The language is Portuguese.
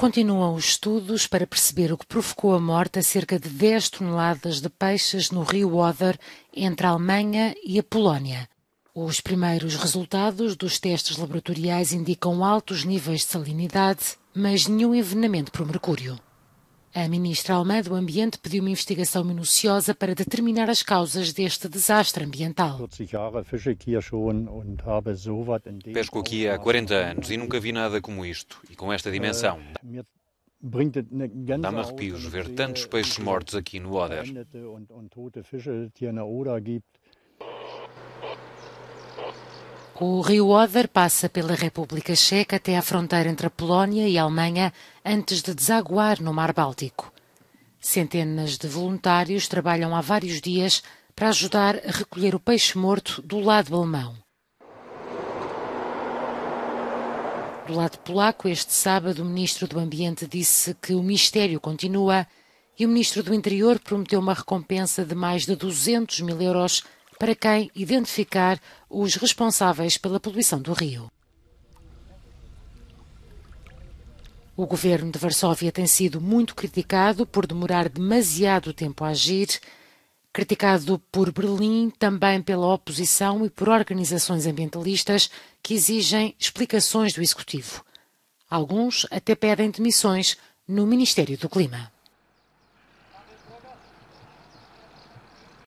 Continuam os estudos para perceber o que provocou a morte a cerca de 10 toneladas de peixes no rio Oder entre a Alemanha e a Polónia. Os primeiros resultados dos testes laboratoriais indicam altos níveis de salinidade, mas nenhum envenenamento por mercúrio. A ministra alemã do Ambiente pediu uma investigação minuciosa para determinar as causas deste desastre ambiental. Pesco aqui há 40 anos e nunca vi nada como isto e com esta äh, dimensão. Dá-me arrepios ver tantos peixes mortos aqui no Oder. O rio Oder passa pela República Checa até à fronteira entre a Polónia e a Alemanha antes de desaguar no Mar Báltico. Centenas de voluntários trabalham há vários dias para ajudar a recolher o peixe morto do lado alemão. Do lado polaco, este sábado, o ministro do Ambiente disse que o mistério continua e o ministro do Interior prometeu uma recompensa de mais de 200 mil euros para quem identificar os responsáveis pela poluição do rio. O governo de Varsóvia tem sido muito criticado por demorar demasiado tempo a agir, criticado por Berlim, também pela oposição e por organizações ambientalistas que exigem explicações do executivo. Alguns até pedem demissões no Ministério do Clima.